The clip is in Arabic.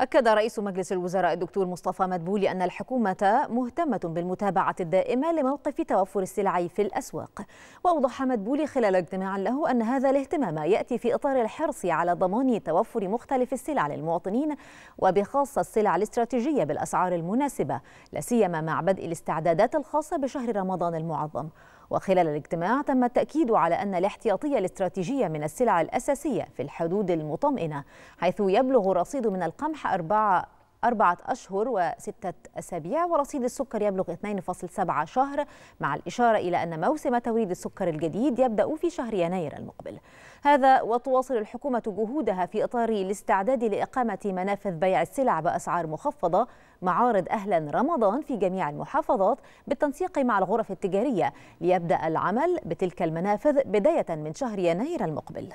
أكد رئيس مجلس الوزراء الدكتور مصطفى مدبولي أن الحكومة مهتمة بالمتابعة الدائمة لموقف توفر السلع في الأسواق وأوضح مدبولي خلال اجتماع له أن هذا الاهتمام يأتي في إطار الحرص على ضمان توفر مختلف السلع للمواطنين وبخاصة السلع الاستراتيجية بالأسعار المناسبة لا سيما مع بدء الاستعدادات الخاصة بشهر رمضان المعظم وخلال الاجتماع تم التأكيد على أن الاحتياطية الاستراتيجية من السلع الأساسية في الحدود المطمئنة حيث يبلغ رصيد من القمح أربعة أربعة أشهر وستة أسابيع ورصيد السكر يبلغ 2.7 شهر مع الإشارة إلى أن موسم توريد السكر الجديد يبدأ في شهر يناير المقبل هذا وتواصل الحكومة جهودها في إطار الاستعداد لإقامة منافذ بيع السلع بأسعار مخفضة معارض أهلا رمضان في جميع المحافظات بالتنسيق مع الغرف التجارية ليبدأ العمل بتلك المنافذ بداية من شهر يناير المقبل